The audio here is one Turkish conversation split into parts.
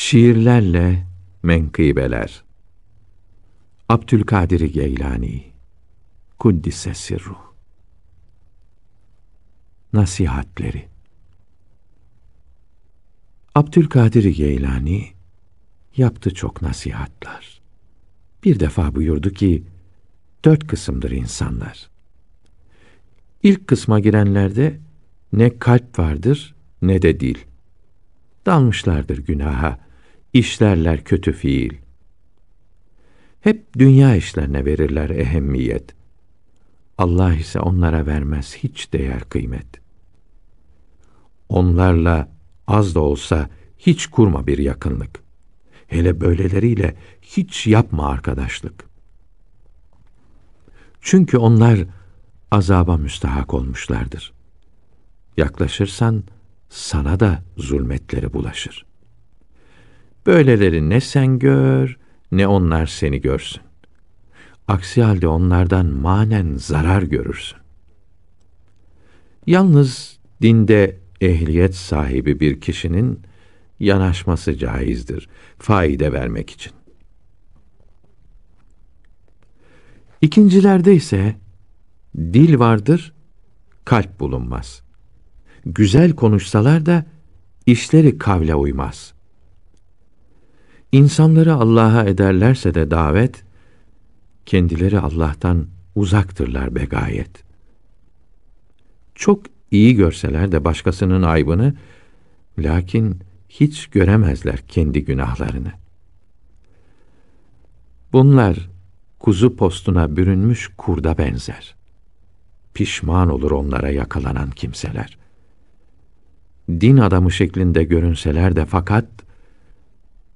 Şiirlerle Menkıbeler Abdülkadir Geylani Kuddise Sirru Nasihatleri Abdülkadir Geylani yaptı çok nasihatlar. Bir defa buyurdu ki, dört kısımdır insanlar. İlk kısma girenlerde ne kalp vardır ne de dil. Dalmışlardır günaha.'' işlerler kötü fiil. Hep dünya işlerine verirler ehemmiyet. Allah ise onlara vermez hiç değer kıymet. Onlarla az da olsa hiç kurma bir yakınlık. Hele böyleleriyle hiç yapma arkadaşlık. Çünkü onlar azaba müstahak olmuşlardır. Yaklaşırsan sana da zulmetleri bulaşır. Böyleleri ne sen gör, ne onlar seni görsün. Aksi halde onlardan manen zarar görürsün. Yalnız dinde ehliyet sahibi bir kişinin yanaşması caizdir faide vermek için. İkincilerde ise dil vardır, kalp bulunmaz. Güzel konuşsalar da işleri kavle uymaz.'' İnsanları Allah'a ederlerse de davet, kendileri Allah'tan uzaktırlar begayet. Çok iyi görseler de başkasının aybını, lakin hiç göremezler kendi günahlarını. Bunlar kuzu postuna bürünmüş kurda benzer. Pişman olur onlara yakalanan kimseler. Din adamı şeklinde görünseler de fakat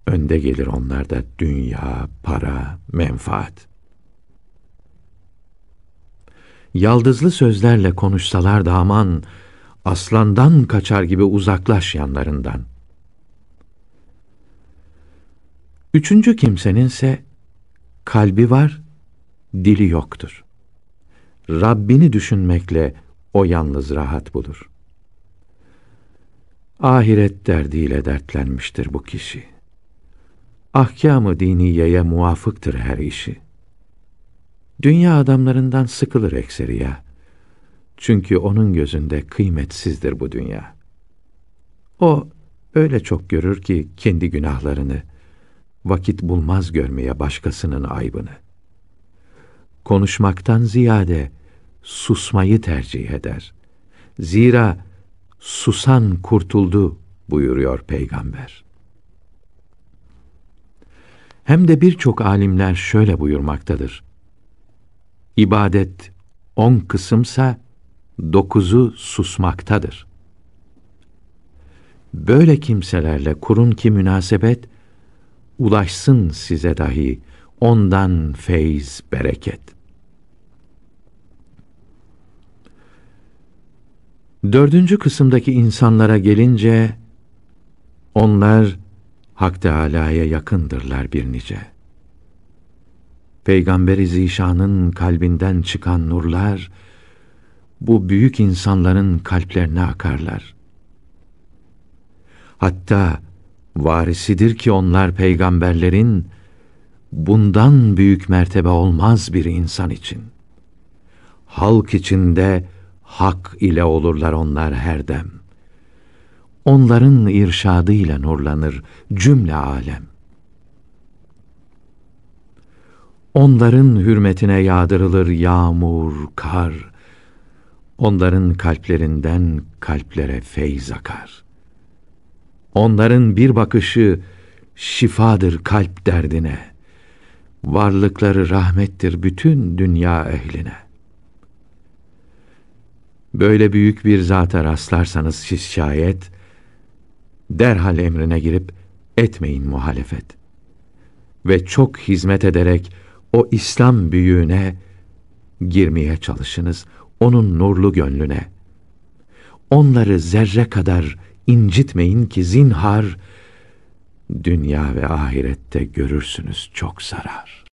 Önde gelir onlarda dünya, para, menfaat. Yaldızlı sözlerle konuşsalar da aman, aslandan kaçar gibi uzaklaş yanlarından. Üçüncü kimseninse kalbi var, dili yoktur. Rabbini düşünmekle o yalnız rahat bulur. Ahiret derdiyle dertlenmiştir bu kişi ahkâm diniyeye muvafıktır her işi. Dünya adamlarından sıkılır ekseriya. Çünkü onun gözünde kıymetsizdir bu dünya. O öyle çok görür ki kendi günahlarını, vakit bulmaz görmeye başkasının aybını. Konuşmaktan ziyade susmayı tercih eder. Zira susan kurtuldu buyuruyor peygamber.'' Hem de birçok alimler şöyle buyurmaktadır. İbadet on kısımsa dokuzu susmaktadır. Böyle kimselerle kurun ki münasebet, ulaşsın size dahi ondan feyz bereket. Dördüncü kısımdaki insanlara gelince, onlar Hak Teâlâ'ya yakındırlar bir nice. Peygamber-i Zişan'ın kalbinden çıkan nurlar, bu büyük insanların kalplerine akarlar. Hatta varisidir ki onlar peygamberlerin, bundan büyük mertebe olmaz bir insan için. Halk içinde hak ile olurlar onlar her dem.'' onların irşadıyla nurlanır cümle alem. Onların hürmetine yağdırılır yağmur, kar. Onların kalplerinden kalplere feyz akar. Onların bir bakışı şifadır kalp derdine. Varlıkları rahmettir bütün dünya ehline. Böyle büyük bir zata rastlarsanız siz şayet, derhal emrine girip etmeyin muhalefet. Ve çok hizmet ederek o İslam büyüğüne girmeye çalışınız, onun nurlu gönlüne. Onları zerre kadar incitmeyin ki zinhar, dünya ve ahirette görürsünüz çok zarar.